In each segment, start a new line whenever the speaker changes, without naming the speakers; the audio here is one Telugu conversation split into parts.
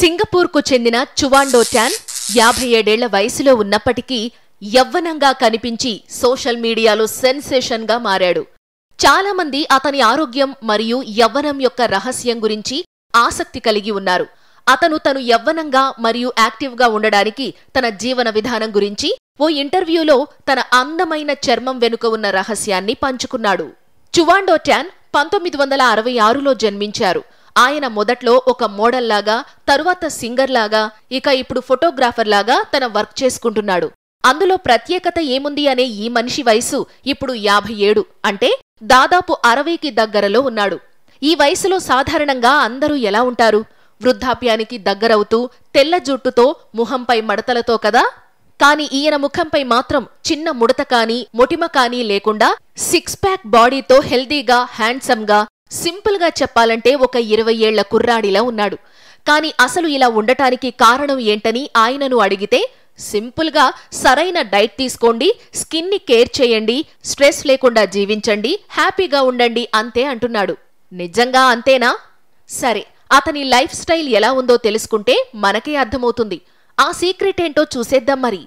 సింగపూర్కు చెందిన చువాండో ట్యాన్ యాభై ఏడేళ్ల వయసులో ఉన్నప్పటికీ యవ్వనంగా కనిపించి సోషల్ మీడియాలో సెన్సేషన్గా మారాడు చాలామంది అతని ఆరోగ్యం మరియు యవ్వనం యొక్క రహస్యం గురించి ఆసక్తి కలిగి ఉన్నారు అతను తను యవ్వనంగా మరియు యాక్టివ్గా ఉండడానికి తన జీవన విధానం గురించి ఓ ఇంటర్వ్యూలో తన అందమైన చర్మం వెనుక ఉన్న రహస్యాన్ని పంచుకున్నాడు చువాండో ట్యాన్ పంతొమ్మిది వందల అరవై ఆరులో జన్మించారు ఆయన మొదట్లో ఒక మోడల్ లాగా తరువాత సింగర్ లాగా ఇక ఇప్పుడు ఫోటోగ్రాఫర్ లాగా తన వర్క్ చేసుకుంటున్నాడు అందులో ప్రత్యేకత ఏముంది అనే ఈ మనిషి వయసు ఇప్పుడు యాభై ఏడు అంటే దాదాపు అరవైకి దగ్గరలో ఉన్నాడు ఈ వయసులో సాధారణంగా అందరూ ఎలా ఉంటారు వృద్ధాప్యానికి దగ్గరవుతూ తెల్ల జుట్టుతో ముఖంపై మడతలతో కదా కాని ఈయన ముఖంపై మాత్రం చిన్న ముడత కానీ మొటిమ కానీ లేకుండా సిక్స్ ప్యాక్ బాడీతో హెల్దీగా హ్యాండ్సమ్గా సింపుల్గా చెప్పాలంటే ఒక ఇరవై ఏళ్ల కుర్రాడిలా ఉన్నాడు కాని అసలు ఇలా ఉండటానికి కారణం ఏంటని ఆయనను అడిగితే సింపుల్గా సరైన డైట్ తీసుకోండి స్కిన్ని కేర్ చేయండి స్ట్రెస్ లేకుండా జీవించండి హ్యాపీగా ఉండండి అంతే అంటున్నాడు నిజంగా అంతేనా సరే అతని లైఫ్ స్టైల్ ఎలా ఉందో తెలుసుకుంటే మనకే అర్థమవుతుంది ఆ సీక్రెట్ ఏంటో చూసేద్దాం మరి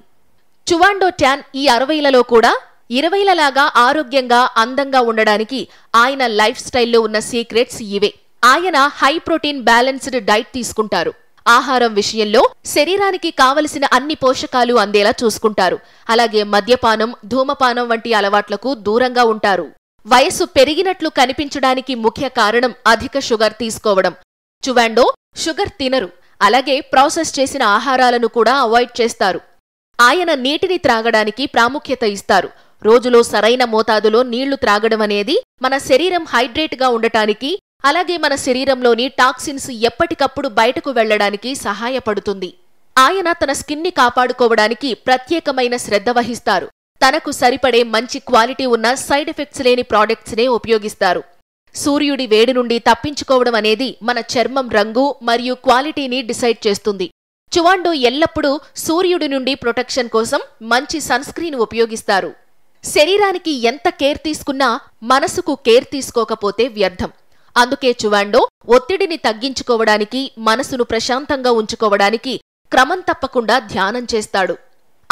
చువాండో ట్యాన్ ఈ అరవైలలో కూడా ఇరవైలలాగా ఆరోగ్యంగా అందంగా ఉండడానికి ఆయన లైఫ్ స్టైల్లో ఉన్న సీక్రెట్స్ ఇవే ఆయన హై ప్రోటీన్ బ్యాలెన్స్డ్ డైట్ తీసుకుంటారు ఆహారం విషయంలో శరీరానికి కావలసిన అన్ని పోషకాలు అందేలా చూసుకుంటారు అలాగే మద్యపానం ధూమపానం వంటి అలవాట్లకు దూరంగా ఉంటారు వయసు పెరిగినట్లు కనిపించడానికి ముఖ్య కారణం అధిక షుగర్ తీసుకోవడం చువాండో షుగర్ తినరు అలాగే ప్రాసెస్ చేసిన ఆహారాలను కూడా అవాయిడ్ చేస్తారు ఆయన నీటిని త్రాగడానికి ప్రాముఖ్యత ఇస్తారు రోజులో సరైన మోతాదులో నీళ్లు త్రాగడం అనేది మన శరీరం హైడ్రేట్గా ఉండటానికి అలాగే మన శరీరంలోని టాక్సిన్స్ ఎప్పటికప్పుడు బయటకు వెళ్లడానికి సహాయపడుతుంది ఆయన తన స్కిన్ని కాపాడుకోవడానికి ప్రత్యేకమైన శ్రద్ధ వహిస్తారు తనకు సరిపడే మంచి క్వాలిటీ ఉన్న సైడ్ ఎఫెక్ట్స్ లేని ప్రాడక్ట్స్నే ఉపయోగిస్తారు సూర్యుడి వేడి నుండి తప్పించుకోవడం అనేది మన చర్మం రంగు మరియు క్వాలిటీని డిసైడ్ చేస్తుంది చువాండో ఎల్లప్పుడూ సూర్యుడి నుండి ప్రొటెక్షన్ కోసం మంచి సన్స్క్రీన్ ఉపయోగిస్తారు శరీరానికి ఎంత కేర్ తీసుకున్నా మనసుకు కేర్ తీసుకోకపోతే వ్యర్థం అందుకే చువాండో ఒత్తిడిని తగ్గించుకోవడానికి మనసును ప్రశాంతంగా ఉంచుకోవడానికి క్రమం తప్పకుండా ధ్యానం చేస్తాడు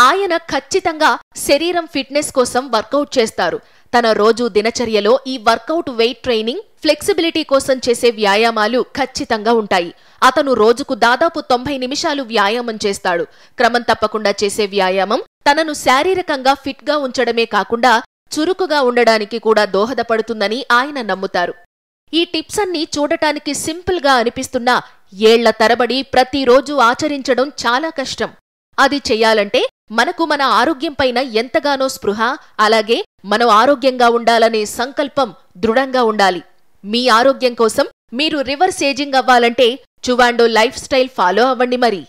ఆయన ఖచ్చితంగా శరీరం ఫిట్నెస్ కోసం వర్కౌట్ చేస్తారు తన రోజు దినచర్యలో ఈ వర్కౌట్ వెయిట్ ట్రైనింగ్ ఫ్లెక్సిబిలిటీ కోసం చేసే వ్యాయామాలు ఖచ్చితంగా ఉంటాయి అతను రోజుకు దాదాపు తొంభై నిమిషాలు వ్యాయామం చేస్తాడు క్రమం తప్పకుండా చేసే వ్యాయామం తనను శారీరకంగా ఫిట్గా ఉంచడమే కాకుండా చురుకుగా ఉండడానికి కూడా దోహదపడుతుందని ఆయన నమ్ముతారు ఈ టిప్స్ అన్ని చూడటానికి సింపుల్గా అనిపిస్తున్నా ఏళ్ల తరబడి ప్రతిరోజు ఆచరించడం చాలా కష్టం అది చెయ్యాలంటే మనకు మన ఆరోగ్యంపైన ఎంతగానో స్పృహ అలాగే మనం ఆరోగ్యంగా ఉండాలనే సంకల్పం దృఢంగా ఉండాలి మీ ఆరోగ్యం కోసం మీరు రివర్స్ ఏజింగ్ అవ్వాలంటే చువాండో లైఫ్ స్టైల్ ఫాలో అవ్వండి మరి